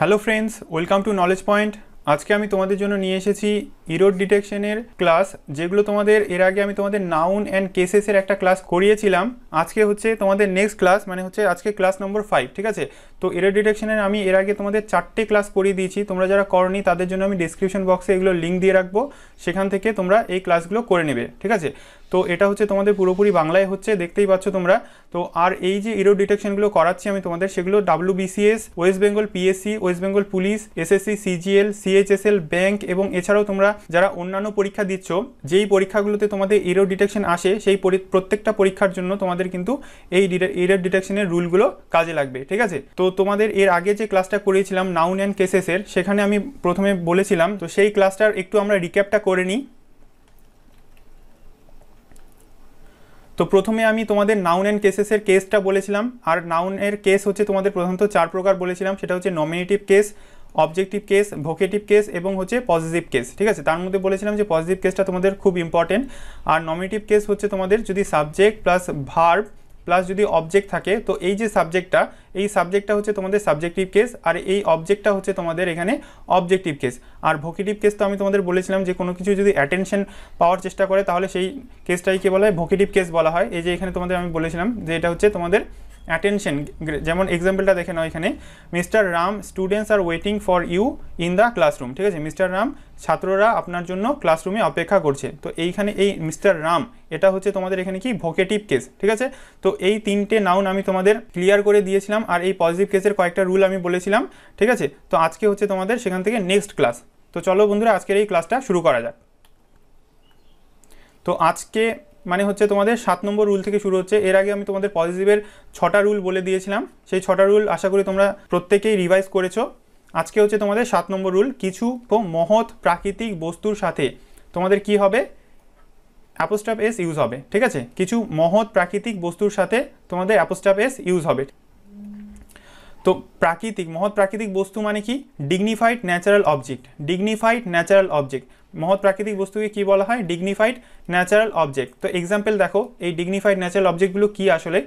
hello friends welcome to knowledge point আজকে আমি তোমাদের জন্য নিয়ে এসেছি ইরোড ডিটেকশনের ক্লাস যেগুলো তোমাদের এর আগে আমি তোমাদের নাউন অ্যান্ড কেসেসের একটা ক্লাস করিয়েছিলাম আজকে হচ্ছে তোমাদের নেক্সট ক্লাস মানে হচ্ছে আজকে ক্লাস নম্বর ফাইভ ঠিক আছে তো ইরোড ডিটেকশনের আমি এর আগে তোমাদের চারটে ক্লাস করিয়ে দিয়েছি তোমরা যারা করনি তাদের জন্য আমি ডিসক্রিপশন বক্সে এগুলো লিঙ্ক দিয়ে রাখবো সেখান থেকে তোমরা এই ক্লাসগুলো করে নেবে ঠিক আছে তো এটা হচ্ছে তোমাদের পুরোপুরি বাংলায় হচ্ছে দেখতেই পাচ্ছ তোমরা তো আর এই যে ইরো ডিটেকশনগুলো করাচ্ছি আমি তোমাদের সেগুলো W BCS West Bengal PSC West Bengal police SSC CGL CHSL bank এবং এছাড়াও তোমরা যারা অন্যান্য পরীক্ষা দিচ্ছ যেই পরীক্ষাগুলোতে তোমাদের ইরো ডিটেকশন আসে সেই প্রত্যেকটা পরীক্ষার জন্য তোমাদের কিন্তু এই ইরো ডিটেকশনের রুলগুলো কাজে লাগবে ঠিক আছে তো তোমাদের এর আগে যে ক্লাসটা করিয়েছিলাম নাউন অ্যান্ড কেসেসের সেখানে আমি প্রথমে বলেছিলাম তো সেই ক্লাসটার একটু আমরা রিক্যাপটা করে নিই তো প্রথমে আমি তোমাদের নাউন অ্যান্ড কেসেসের কেসটা বলেছিলাম আর নাউনের কেস হচ্ছে তোমাদের প্রধানত চার প্রকার বলেছিলাম সেটা হচ্ছে nominative case objective case vocative case এবং হচ্ছে পজিটিভ কেস ঠিক আছে তার মধ্যে বলেছিলাম যে পজিটিভ কেসটা তোমাদের খুব ইম্পর্টেন্ট আর নমিনেটিভ কেস হচ্ছে তোমাদের যদি সাবজেক্ট প্লাস ভার্ব প্লাস যদি অবজেক্ট থাকে তো এই যে সাবজেক্টটা এই সাবজেক্টটা হচ্ছে তোমাদের সাবজেক্টিভ কেস আর এই অবজেক্টটা হচ্ছে তোমাদের এখানে অবজেক্টিভ কেস আর ভোকেটিভ কেস তো আমি তোমাদের বলেছিলাম যে কোনো কিছু যদি অ্যাটেনশন পাওয়ার চেষ্টা করে তাহলে সেই কেসটাইকে বলা হয় ভোকেটিভ কেস বলা হয় এই যে এখানে তোমাদের আমি বলেছিলাম যে এটা হচ্ছে তোমাদের অ্যাটেনশন যেমন এক্সাম্পলটা দেখে নাও এখানে mister Ram students are waiting for you in the classroom ঠিক আছে মিস্টার রাম ছাত্ররা আপনার জন্য ক্লাসরুমে অপেক্ষা করছে তো এইখানে এই মিস্টার রাম এটা হচ্ছে তোমাদের এখানে কি ভোকেটিভ কেস ঠিক আছে তো এই তিনটে নাউন আমি তোমাদের ক্লিয়ার করে দিয়েছিলাম আর এই পজিটিভ কেসের কয়েকটা রুল আমি বলেছিলাম ঠিক আছে তো আজকে হচ্ছে তোমাদের সেখান থেকে নেক্সট ক্লাস তো চলো বন্ধুরা আজকের এই ক্লাসটা শুরু করা যাক তো আজকে মানে হচ্ছে তোমাদের সাত নম্বর রুল থেকে শুরু হচ্ছে এর আগে আমি তোমাদের পজিটিভের ছটা রুল বলে দিয়েছিলাম সেই ছটা রুল আশা করি তোমরা প্রত্যেকেই রিভাইজ করেছো আজকে হচ্ছে তোমাদের সাত নম্বর রুল কিছু মহৎ প্রাকৃতিক বস্তুর সাথে তোমাদের কি হবে অ্যাপোস্টাপ এস ইউজ হবে ঠিক আছে কিছু মহৎ প্রাকৃতিক বস্তুর সাথে তোমাদের অ্যাপোস্টাপ এস ইউজ হবে তো প্রাকৃতিক মহৎ প্রাকৃতিক বস্তু মানে কি dignified natural object dignified natural object মহৎ প্রাকৃতিক বস্তুকে কি বলা হয় ডিগনিফাইড ন্যাচারাল অবজেক্ট তো এক্সাম্পল দেখো এই ডিগনিফাইড ন্যাচারাল অবজেক্টগুলো কি আসলে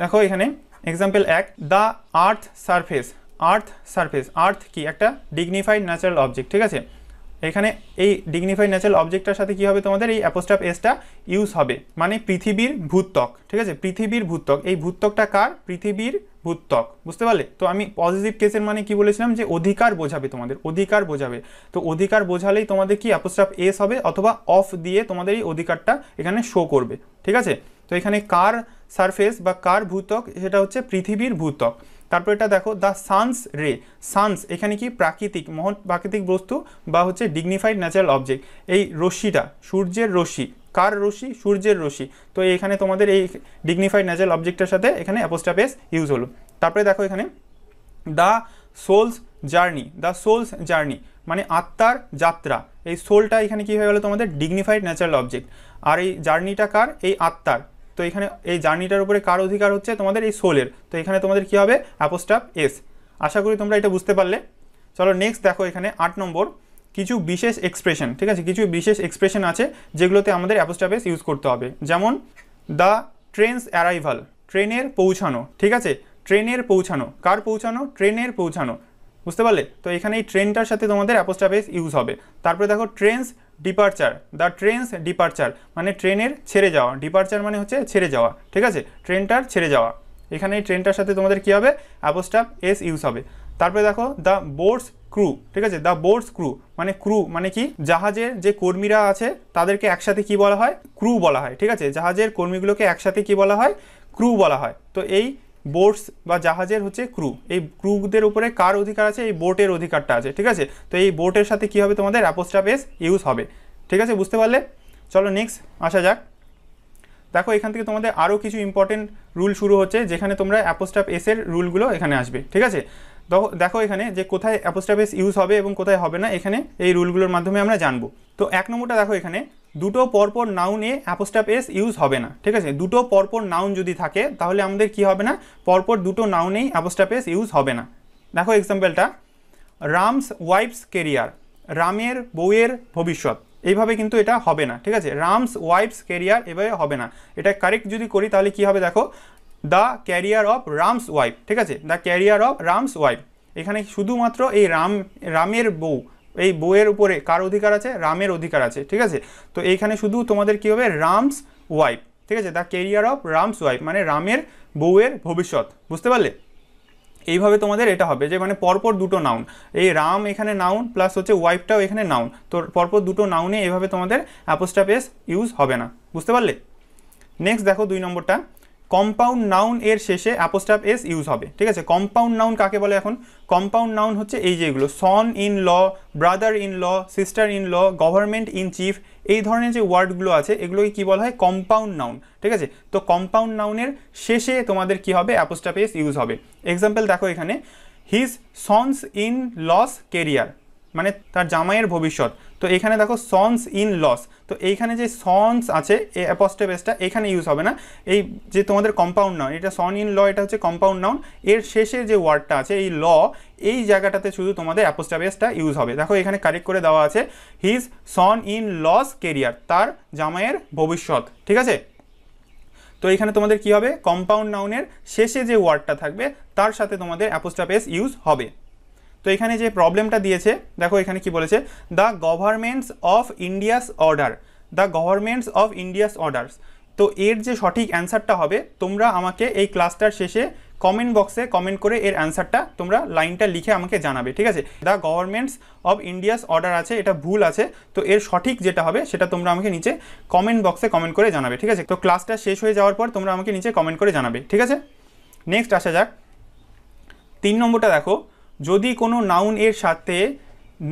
দেখো এখানে এক্সাম্পল এক the earth surface earth surface earth কি একটা ডিগনিফাইড ন্যাচারাল অবজেক্ট ঠিক আছে এখানে এই ডিগনিফাইড ন্যাচারাল অবজেক্টটার সাথে কী হবে তোমাদের এই অ্যাপোস্টাপ এসটা ইউজ হবে মানে পৃথিবীর ভূত্বক ঠিক আছে পৃথিবীর ভূত্বক এই ভূত্বকটা কার পৃথিবীর ভূত্বক বুঝতে পারলে তো আমি পজিটিভ কেসের মানে কি বলেছিলাম যে অধিকার বোঝাবে তোমাদের অধিকার বোঝাবে তো অধিকার বোঝালেই তোমাদের কি অ্যাপোস্টাপ এস হবে অথবা অফ দিয়ে তোমাদের এই অধিকারটা এখানে শো করবে ঠিক আছে তো এখানে কার সারফেস বা কার ভূতক সেটা হচ্ছে পৃথিবীর ভূতক তারপর এটা দেখো দ্য সানস রে সানস এখানে কি প্রাকৃতিক মহৎ প্রাকৃতিক বস্তু বা হচ্ছে ডিগনিফাইড ন্যাচারাল অবজেক্ট এই রশ্মিটা সূর্যের রশ্মি কার রশ্মি সূর্যের রশ্মি তো এখানে তোমাদের এই ডিগনিফাইড ন্যাচারাল অবজেক্টের সাথে এখানে অ্যাপোস্টাপেস ইউজ হলো তারপরে দেখো এখানে the soul's journey the soul's journey মানে আত্মার যাত্রা এই সোলটা এখানে কী হয়ে গেলো তোমাদের ডিগনিফাইড ন্যাচারাল অবজেক্ট আর এই জার্নিটা কার এই আত্মার তো এখানে এই জার্নিটার উপরে কার অধিকার হচ্ছে তোমাদের এই সোলের তো এখানে তোমাদের কি হবে অ্যাপোস্টাপ এস আশা করি তোমরা এটা বুঝতে পারলে চলো নেক্সট দেখো এখানে আট নম্বর কিছু বিশেষ এক্সপ্রেশন ঠিক আছে কিছু বিশেষ এক্সপ্রেশন আছে যেগুলোতে আমাদের এস ইউজ করতে হবে যেমন দ্য ট্রেনস অ্যারাইভাল ট্রেনের পৌঁছানো ঠিক আছে ট্রেনের পৌঁছানো কার পৌঁছানো ট্রেনের পৌঁছানো বুঝতে পারলে তো এখানে এই ট্রেনটার সাথে তোমাদের এস ইউজ হবে তারপরে দেখো train's departure the train's departure মানে ট্রেনের ছেড়ে যাওয়া ডিপার্চার মানে হচ্ছে ছেড়ে যাওয়া ঠিক আছে ট্রেনটার ছেড়ে যাওয়া এখানে এই ট্রেনটার সাথে তোমাদের কী হবে অ্যাপোস্টাফ এস ইউজ হবে তারপরে দেখো দ্য বোর্ডস ক্রু ঠিক আছে দ্য বোর্ডস ক্রু মানে ক্রু মানে কি জাহাজের যে কর্মীরা আছে তাদেরকে একসাথে কি বলা হয় ক্রু বলা হয় ঠিক আছে জাহাজের কর্মীগুলোকে একসাথে কি বলা হয় ক্রু বলা হয় তো এই বোটস বা জাহাজের হচ্ছে ক্রু এই ক্রুদের উপরে কার অধিকার আছে এই বোটের অধিকারটা আছে ঠিক আছে তো এই বোটের সাথে কী হবে তোমাদের অ্যাপোস্টা এস ইউজ হবে ঠিক আছে বুঝতে পারলে চলো নেক্সট আসা যাক দেখো এখান থেকে তোমাদের আরও কিছু ইম্পর্টেন্ট রুল শুরু হচ্ছে যেখানে তোমরা অ্যাপোস্টাফ এসের রুলগুলো এখানে আসবে ঠিক আছে দেখো এখানে যে কোথায় অ্যাপোস্টাফ এস ইউজ হবে এবং কোথায় হবে না এখানে এই রুলগুলোর মাধ্যমে আমরা জানবো তো এক নম্বরটা দেখো এখানে দুটো পরপর নাউনে অ্যাপোস্টাপ এস ইউজ হবে না ঠিক আছে দুটো পরপর নাউন যদি থাকে তাহলে আমাদের কি হবে না পরপর দুটো নাউনেই অ্যাপোস্টাপ এস ইউজ হবে না দেখো এক্সাম্পলটা রামস ওয়াইফস কেরিয়ার রামের বউয়ের ভবিষ্যৎ এইভাবে কিন্তু এটা হবে না ঠিক আছে রামস ওয়াইফস কেরিয়ার এভাবে হবে না এটা কারেক্ট যদি করি তাহলে কি হবে দেখো the career of Ram's wife ঠিক আছে the career of Ram's wife এখানে শুধুমাত্র এই রাম রামের বউ এই বইয়ের উপরে কার অধিকার আছে রামের অধিকার আছে ঠিক আছে তো এইখানে শুধু তোমাদের কী হবে রামস ওয়াইফ ঠিক আছে the career of Ram's wife মানে রামের বউয়ের ভবিষ্যৎ বুঝতে পারলে এইভাবে তোমাদের এটা হবে যে মানে পরপর দুটো নাউন এই রাম এখানে নাউন প্লাস হচ্ছে ওয়াইফটাও এখানে নাউন তো পরপর দুটো নাউনে এভাবে তোমাদের অ্যাপোস্টাপেস ইউজ হবে না বুঝতে পারলে নেক্সট দেখো দুই নম্বরটা কম্পাউন্ড নাউন এর শেষে অ্যাপোস্টাপ এস ইউজ হবে ঠিক আছে কম্পাউন্ড নাউন কাকে বলে এখন কম্পাউন্ড নাউন হচ্ছে এই যেগুলো son in law brother in law sister in law government in chief এই ধরনের যে ওয়ার্ডগুলো আছে এগুলোকে কী বলা হয় কম্পাউন্ড নাউন ঠিক আছে তো কম্পাউন্ড নাউনের শেষে তোমাদের কি হবে অ্যাপোস্টাপ এস ইউজ হবে এক্সাম্পল দেখো এখানে his sons in law's career মানে তার জামাইয়ের ভবিষ্যৎ তো এখানে দেখো সন্স ইন লস তো এইখানে যে সন্স আছে এই অ্যাপস্টে বেসটা এখানে ইউজ হবে না এই যে তোমাদের কম্পাউন্ড নাউন এটা সন ইন ল এটা হচ্ছে কম্পাউন্ড নাউন এর শেষে যে ওয়ার্ডটা আছে এই ল এই জায়গাটাতে শুধু তোমাদের অ্যাপোস্টাবেসটা ইউজ হবে দেখো এখানে কারেক্ট করে দেওয়া আছে his son in law's career তার জামাইয়ের ভবিষ্যৎ ঠিক আছে তো এখানে তোমাদের কি হবে কম্পাউন্ড নাউনের শেষে যে ওয়ার্ডটা থাকবে তার সাথে তোমাদের অ্যাপোস্টাবেস ইউজ হবে তো এখানে যে প্রবলেমটা দিয়েছে দেখো এখানে কি বলেছে the government's of India's order the government's of India's orders তো এর যে সঠিক অ্যান্সারটা হবে তোমরা আমাকে এই ক্লাসটার শেষে কমেন্ট বক্সে কমেন্ট করে এর অ্যান্সারটা তোমরা লাইনটা লিখে আমাকে জানাবে ঠিক আছে the government's of India's order আছে এটা ভুল আছে তো এর সঠিক যেটা হবে সেটা তোমরা আমাকে নিচে কমেন্ট বক্সে কমেন্ট করে জানাবে ঠিক আছে তো ক্লাসটা শেষ হয়ে যাওয়ার পর তোমরা আমাকে নিচে কমেন্ট করে জানাবে ঠিক আছে নেক্সট আসা যাক তিন নম্বরটা দেখো যদি কোনো নাউন এর সাথে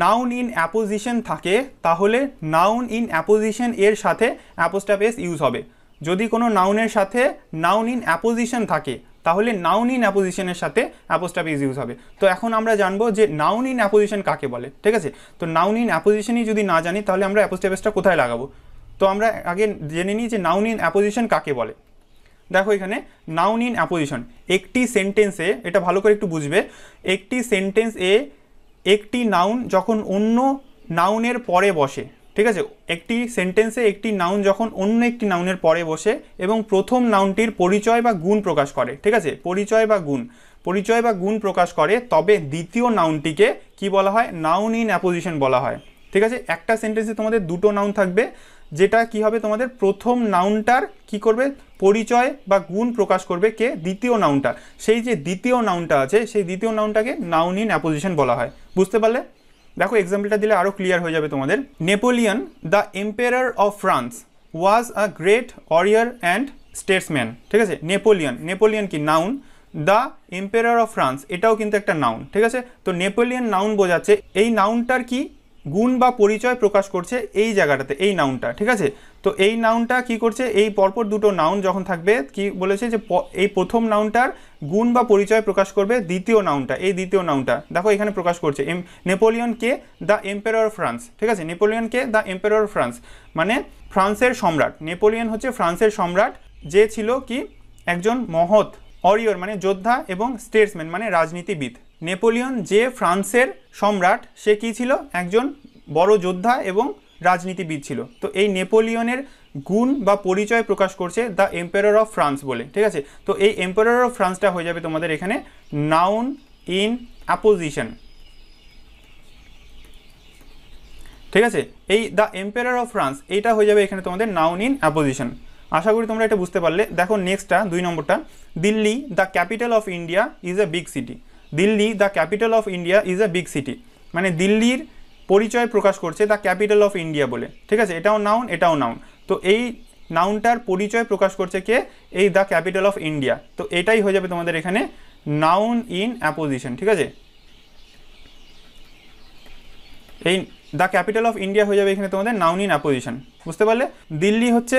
নাউন ইন অ্যাপোজিশন থাকে তাহলে নাউন ইন অ্যাপোজিশন এর সাথে অ্যাপোস্টাপেস ইউজ হবে যদি কোনো নাউনের সাথে নাউন ইন অ্যাপোজিশন থাকে তাহলে নাউন ইন অ্যাপোজিশনের সাথে অ্যাপোস্টাপেস ইউজ হবে তো এখন আমরা জানবো যে নাউন ইন অ্যাপোজিশন কাকে বলে ঠিক আছে তো নাউন ইন অ্যাপোজিশনই যদি না জানি তাহলে আমরা অ্যাপোস্টাপেসটা কোথায় লাগাবো তো আমরা আগে জেনে নিই যে নাউন ইন অ্যাপোজিশন কাকে বলে দেখো এখানে নাউন ইন অ্যাপোজিশন একটি সেন্টেন্সে এটা ভালো করে একটু বুঝবে একটি সেন্টেন্স এ একটি নাউন যখন অন্য নাউনের পরে বসে ঠিক আছে একটি সেন্টেন্সে একটি নাউন যখন অন্য একটি নাউনের পরে বসে এবং প্রথম নাউনটির পরিচয় বা গুণ প্রকাশ করে ঠিক আছে পরিচয় বা গুণ পরিচয় বা গুণ প্রকাশ করে তবে দ্বিতীয় নাউনটিকে কি বলা হয় নাউন ইন অ্যাপোজিশন বলা হয় ঠিক আছে একটা সেন্টেন্সে তোমাদের দুটো নাউন থাকবে যেটা কি হবে তোমাদের প্রথম নাউনটার কি করবে পরিচয় বা গুণ প্রকাশ করবে কে দ্বিতীয় নাউনটা সেই যে দ্বিতীয় নাউনটা আছে সেই দ্বিতীয় নাউনটাকে নাউন ইন অ্যাপোজিশন বলা হয় বুঝতে পারলে দেখো এক্সাম্পলটা দিলে আরও ক্লিয়ার হয়ে যাবে তোমাদের Napoleon the emperor of France was a great warrior and statesman ঠিক আছে নেপোলিয়ন নেপোলিয়ন কি noun the emperor of France এটাও কিন্তু একটা নাউন ঠিক আছে তো নেপোলিয়ন নাউন বোঝাচ্ছে এই নাউনটার কি গুণ বা পরিচয় প্রকাশ করছে এই জায়গাটাতে এই নাউনটা ঠিক আছে তো এই নাউনটা কি করছে এই পরপর দুটো নাউন যখন থাকবে কি বলেছে যে এই প্রথম নাউনটার গুণ বা পরিচয় প্রকাশ করবে দ্বিতীয় নাউনটা এই দ্বিতীয় নাউনটা দেখো এখানে প্রকাশ করছে এম নেপোলিয়ন কে দ্য এম্পেরর ফ্রান্স ঠিক আছে নেপোলিয়ন কে দ্য এম্পেরর ফ্রান্স মানে ফ্রান্সের সম্রাট নেপোলিয়ন হচ্ছে ফ্রান্সের সম্রাট যে ছিল কি একজন মহৎ অরিয়র মানে যোদ্ধা এবং স্টেটসম্যান মানে রাজনীতিবিদ নেপোলিয়ন যে ফ্রান্সের সম্রাট সে কী ছিল একজন বড় যোদ্ধা এবং রাজনীতিবিদ ছিল তো এই নেপোলিয়নের গুণ বা পরিচয় প্রকাশ করছে দ্য এম্পায়ার অফ ফ্রান্স বলে ঠিক আছে তো এই এম্পেরর অফ ফ্রান্সটা হয়ে যাবে তোমাদের এখানে নাউন ইন অ্যাপোজিশন ঠিক আছে এই দ্য এম্পেরার অফ ফ্রান্স এইটা হয়ে যাবে এখানে তোমাদের নাউন ইন অ্যাপোজিশন আশা করি তোমরা এটা বুঝতে পারলে দেখো নেক্সটটা দুই নম্বরটা Delhi the capital of India is a big city Delhi the capital of India is a big city মানে দিল্লির পরিচয় প্রকাশ করছে দ্য ক্যাপিটাল অফ ইন্ডিয়া বলে ঠিক আছে এটাও নাউন এটাও নাউন তো এই নাউনটার পরিচয় প্রকাশ করছে কে এই দ্য ক্যাপিটাল অফ ইন্ডিয়া তো এটাই হয়ে যাবে তোমাদের এখানে নাউন ইন অ্যাপোজিশন ঠিক আছে এই দ্য ক্যাপিটাল অফ ইন্ডিয়া হয়ে যাবে এখানে তোমাদের নাউন ইন অ্যাপোজিশন বুঝতে পারলে দিল্লি হচ্ছে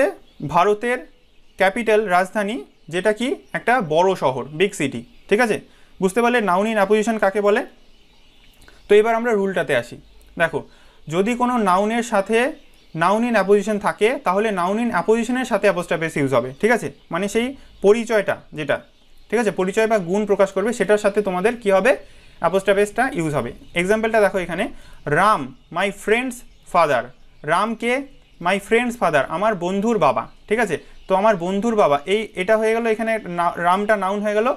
ভারতের ক্যাপিটাল রাজধানী যেটা কি একটা বড় শহর বিগ সিটি ঠিক আছে বুঝতে পারলে নাউন ইন অ্যাপোজিশন কাকে বলে তো এবার আমরা রুলটাতে আসি দেখো যদি কোনো নাউনের সাথে নাউন ইন অ্যাপোজিশন থাকে তাহলে নাউন ইন অ্যাপোজিশনের সাথে অ্যাপোস্টাপেস ইউজ হবে ঠিক আছে মানে সেই পরিচয়টা যেটা ঠিক আছে পরিচয় বা গুণ প্রকাশ করবে সেটার সাথে তোমাদের কি হবে অ্যাপোস্টাপেসটা ইউজ হবে এক্সাম্পলটা দেখো এখানে রাম মাই ফ্রেন্ডস ফাদার রামকে মাই ফ্রেন্ডস ফাদার আমার বন্ধুর বাবা ঠিক আছে তো আমার বন্ধুর বাবা এই এটা হয়ে গেল এখানে রামটা নাউন হয়ে গেল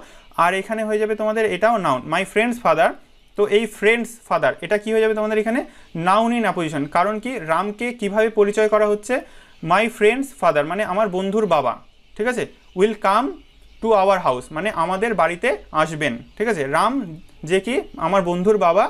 আর এখানে হয়ে যাবে তোমাদের এটাও নাউন মাই ফ্রেন্ডস ফাদার তো এই ফ্রেন্ডস ফাদার এটা কি হয়ে যাবে তোমাদের এখানে নাউন ইন অ্যাপোজিশন কারণ কি রামকে কিভাবে পরিচয় করা হচ্ছে মাই ফ্রেন্ডস ফাদার মানে আমার বন্ধুর বাবা ঠিক আছে will come to our house মানে আমাদের বাড়িতে আসবেন ঠিক আছে রাম যে কি আমার বন্ধুর বাবা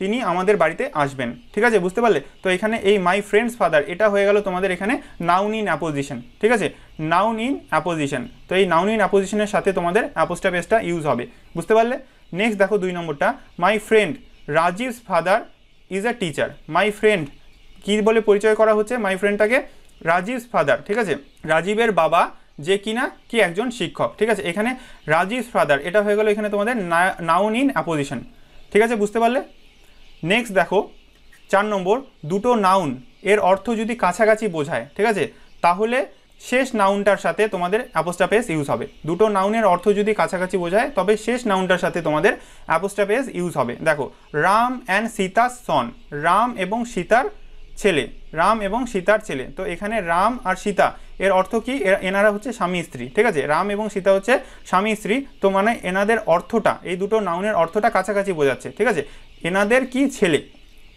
তিনি আমাদের বাড়িতে আসবেন ঠিক আছে বুঝতে পারলে তো এখানে এই মাই ফ্রেন্ডস ফাদার এটা হয়ে গেল তোমাদের এখানে নাউন ইন অ্যাপোজিশন ঠিক আছে নাউন ইন অ্যাপোজিশন তো এই নাউন ইন অ্যাপোজিশনের সাথে তোমাদের অ্যাপোস্টা পেসটা ইউজ হবে বুঝতে পারলে নেক্সট দেখো দুই নম্বরটা my friend Rajiv's father is a teacher my friend কি বলে পরিচয় করা হচ্ছে মাই ফ্রেন্ডটাকে রাজীবস ফাদার ঠিক আছে রাজীবের বাবা যে কিনা কি একজন শিক্ষক ঠিক আছে এখানে রাজীবস ফাদার এটা হয়ে গেল এখানে তোমাদের নাউন ইন অ্যাপোজিশন ঠিক আছে বুঝতে পারলে নেক্সট দেখো চার নম্বর দুটো নাউন এর অর্থ যদি কাছাকাছি বোঝায় ঠিক আছে তাহলে শেষ নাউনটার সাথে তোমাদের অ্যাপোস্টাপেস ইউজ হবে দুটো নাউনের অর্থ যদি কাছাকাছি বোঝায় তবে শেষ নাউনটার সাথে তোমাদের অ্যাপোস্টাপেস ইউজ হবে দেখো রাম অ্যান্ড সীতা সন রাম এবং সীতার ছেলে রাম এবং সীতার ছেলে তো এখানে রাম আর সীতা এর অর্থ কি এনারা হচ্ছে স্বামী স্ত্রী ঠিক আছে রাম এবং সীতা হচ্ছে স্বামী স্ত্রী তো মানে এনাদের অর্থটা এই দুটো নাউনের অর্থটা কাছাকাছি বোঝাচ্ছে ঠিক আছে এনাদের কি ছেলে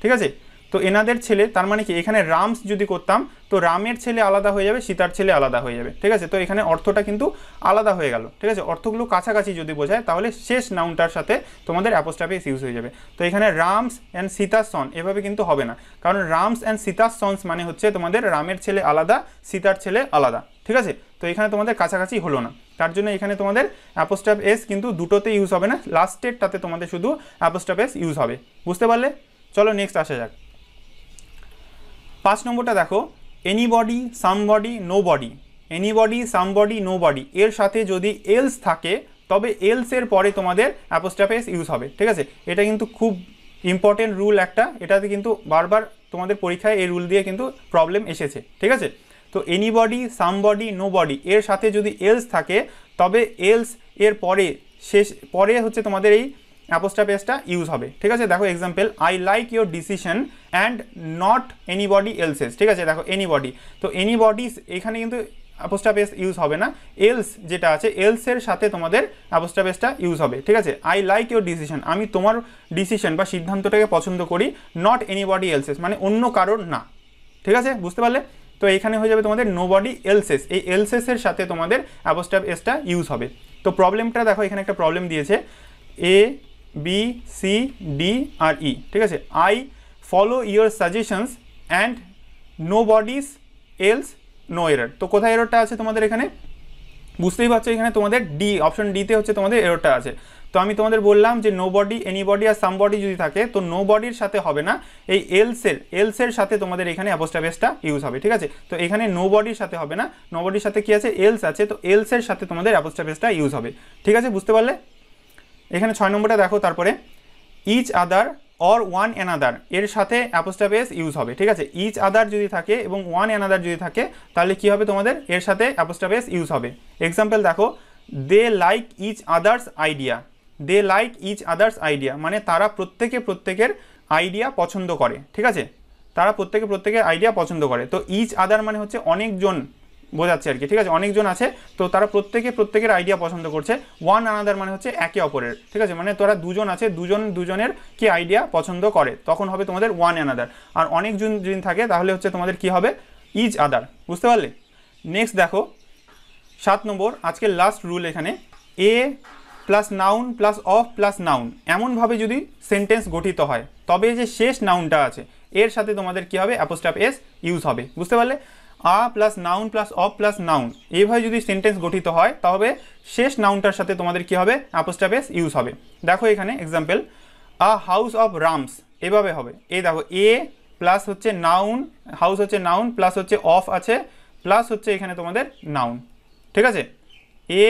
ঠিক আছে তো এনাদের ছেলে তার মানে কি এখানে রামস যদি করতাম তো রামের ছেলে আলাদা হয়ে যাবে সীতার ছেলে আলাদা হয়ে যাবে ঠিক আছে তো এখানে অর্থটা কিন্তু আলাদা হয়ে গেল ঠিক আছে অর্থগুলো কাছাকাছি যদি বোঝায় তাহলে শেষ নাউনটার সাথে তোমাদের অ্যাপোস্টাফিস ইউজ হয়ে যাবে তো এখানে রামস অ্যান্ড সীতার সন এভাবে কিন্তু হবে না কারণ রামস অ্যান্ড সীতার সন্স মানে হচ্ছে তোমাদের রামের ছেলে আলাদা সীতার ছেলে আলাদা ঠিক আছে তো এখানে তোমাদের কাছাকাছি হলো না তার জন্য এখানে তোমাদের অ্যাপোস্টাফ এস কিন্তু দুটোতে ইউজ হবে না লাস্টেরটাতে তোমাদের শুধু অ্যাপোস্টাফ এস ইউজ হবে বুঝতে পারলে চলো নেক্সট আসা যাক পাঁচ নম্বরটা দেখো anybody somebody nobody anybody somebody nobody এর সাথে যদি এলস থাকে তবে এলসের পরে তোমাদের অ্যাপোস্টাফেস ইউজ হবে ঠিক আছে এটা কিন্তু খুব ইম্পর্টেন্ট রুল একটা এটাতে কিন্তু বারবার তোমাদের পরীক্ষায় এই রুল দিয়ে কিন্তু প্রবলেম এসেছে ঠিক আছে তো এনিবডি সামবডি নো বডি এর সাথে যদি এলস থাকে তবে এলস এর পরে শেষ পরে হচ্ছে তোমাদের এই অ্যাপোস্টাপ ইউজ হবে ঠিক আছে দেখো example I like your decision and not anybody else's ঠিক আছে দেখো এনিবডি তো এনিবডি এখানে কিন্তু অ্যাপোস্টাপেস ইউজ হবে না এলস যেটা আছে এলসের সাথে তোমাদের অ্যাপোস্টাপেসটা ইউজ হবে ঠিক আছে আই লাইক ইউর ডিসিশন আমি তোমার ডিসিশন বা সিদ্ধান্তটাকে পছন্দ করি নট এনিবডি এলসেস মানে অন্য কারোর না ঠিক আছে বুঝতে পারলে তো এখানে হয়ে যাবে তোমাদের নো বডি এলসেস এই এলসেসের সাথে তোমাদের অ্যাপোস্টাপ ইউজ হবে তো প্রবলেমটা দেখো এখানে একটা প্রবলেম দিয়েছে এ বি সি ডি আর ই ঠিক আছে I follow your suggestions and nobody's else no error তো কোথায় এররটা আছে তোমাদের এখানে বুঝতেই পারছো এখানে তোমাদের ডি অপশন ডিতে হচ্ছে তোমাদের এররটা আছে তো আমি তোমাদের বললাম যে নো বডি এনি বডি আর সাম বডি যদি থাকে তো নো বডির সাথে হবে না এই এলসের এলসের সাথে তোমাদের এখানে অ্যাপোস্টাবেসটা ইউজ হবে ঠিক আছে তো এখানে নো বডির সাথে হবে না নো বডির সাথে কি আছে এলস আছে তো এলসের সাথে তোমাদের অ্যাপোস্টাবেসটা ইউজ হবে ঠিক আছে বুঝতে পারলে এখানে ছয় নম্বরটা দেখো তারপরে each other or one another এর সাথে অ্যাপোস্টাফেস ইউজ হবে ঠিক আছে ইচ আদার যদি থাকে এবং ওয়ান অ্যানাদার যদি থাকে তাহলে কি হবে তোমাদের এর সাথে অ্যাপোস্টাফেস ইউজ হবে এক্সাম্পল দেখো they like each other's idea they like each other's idea মানে তারা প্রত্যেকে প্রত্যেকের আইডিয়া পছন্দ করে ঠিক আছে তারা প্রত্যেকে প্রত্যেকের আইডিয়া পছন্দ করে তো ইচ আদার মানে হচ্ছে অনেকজন বোঝাচ্ছে আর কি ঠিক আছে অনেকজন আছে তো তারা প্রত্যেকে প্রত্যেকের আইডিয়া পছন্দ করছে ওয়ান আনাদার মানে হচ্ছে একে অপরের ঠিক আছে মানে তোরা দুজন আছে দুজন দুজনের কি আইডিয়া পছন্দ করে তখন হবে তোমাদের ওয়ান অ্যানাদার আর অনেকজন যদি থাকে তাহলে হচ্ছে তোমাদের কি হবে ইজ আদার বুঝতে পারলে নেক্সট দেখো সাত নম্বর আজকে লাস্ট রুল এখানে A plus noun plus of plus noun এমনভাবে যদি সেন্টেন্স গঠিত হয় তবে যে শেষ নাউনটা আছে এর সাথে তোমাদের কি হবে অ্যাপোস্টাপ এস ইউজ হবে বুঝতে পারলে a plus noun plus of plus noun এইভাবে যদি সেন্টেন্স গঠিত হয় তাহলে শেষ নাউনটার সাথে তোমাদের কি হবে অ্যাপোস্টাফেস ইউজ হবে দেখো এখানে example a house of Ram's এভাবে হবে এই দেখো এ প্লাস হচ্ছে নাউন হাউস হচ্ছে নাউন প্লাস হচ্ছে অফ আছে প্লাস হচ্ছে এখানে তোমাদের নাউন ঠিক আছে A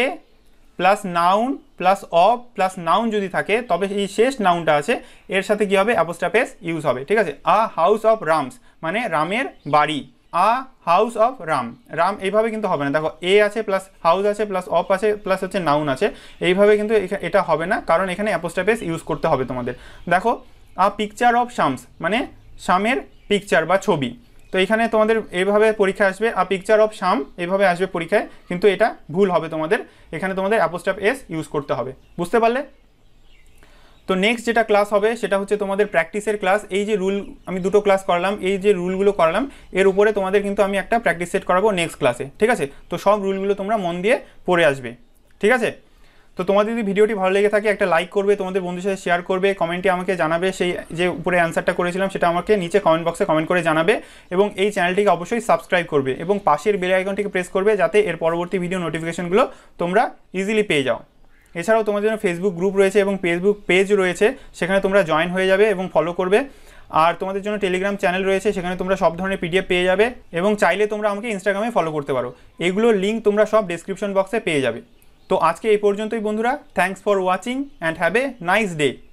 plus noun plus of plus noun যদি থাকে তবে এই শেষ নাউনটা আছে এর সাথে কি হবে অ্যাপোস্টাপেস ইউজ হবে ঠিক আছে আ হাউস অফ রামস মানে রামের বাড়ি a house of Ram Ram এইভাবে কিন্তু হবে না দেখো এ আছে প্লাস হাউস আছে প্লাস অফ আছে প্লাস হচ্ছে নাউন আছে এইভাবে কিন্তু এটা হবে না কারণ এখানে অ্যাপোস্টাপেস ইউজ করতে হবে তোমাদের দেখো আ পিকচার অফ শামস মানে শামের পিকচার বা ছবি তো এখানে তোমাদের এইভাবে পরীক্ষা আসবে আ পিকচার অফ শাম এইভাবে আসবে পরীক্ষায় কিন্তু এটা ভুল হবে তোমাদের এখানে তোমাদের অ্যাপোস্টাপ এস ইউজ করতে হবে বুঝতে পারলে তো নেক্সট যেটা ক্লাস হবে সেটা হচ্ছে তোমাদের প্র্যাকটিসের ক্লাস এই যে রুল আমি দুটো ক্লাস করলাম এই যে রুলগুলো করলাম এর উপরে তোমাদের কিন্তু আমি একটা প্র্যাকটিস সেট করাবো নেক্সট ক্লাসে ঠিক আছে তো সব রুলগুলো তোমরা মন দিয়ে পড়ে আসবে ঠিক আছে তো তোমাদের যদি ভিডিওটি ভালো লেগে থাকে একটা লাইক করবে তোমাদের বন্ধুর সাথে শেয়ার করবে কমেন্টে আমাকে জানাবে সেই যে উপরে অ্যান্সারটা করেছিলাম সেটা আমাকে নিচে কমেন্ট বক্সে কমেন্ট করে জানাবে এবং এই চ্যানেলটিকে অবশ্যই সাবস্ক্রাইব করবে এবং পাশের বেল আইকনটিকে প্রেস করবে যাতে এর পরবর্তী ভিডিও নোটিফিকেশনগুলো তোমরা ইজিলি পেয়ে যাও এছাড়াও তোমাদের জন্য ফেসবুক গ্রুপ রয়েছে এবং ফেসবুক পেজ রয়েছে সেখানে তোমরা জয়েন হয়ে যাবে এবং ফলো করবে আর তোমাদের জন্য টেলিগ্রাম চ্যানেল রয়েছে সেখানে তোমরা সব ধরনের পিডিএফ পেয়ে যাবে এবং চাইলে তোমরা আমাকে ইনস্টাগ্রামে ফলো করতে পারো এগুলোর লিঙ্ক তোমরা সব ডিসক্রিপশন বক্সে পেয়ে যাবে তো আজকে এই পর্যন্তই বন্ধুরা thanks for watching and have a nice day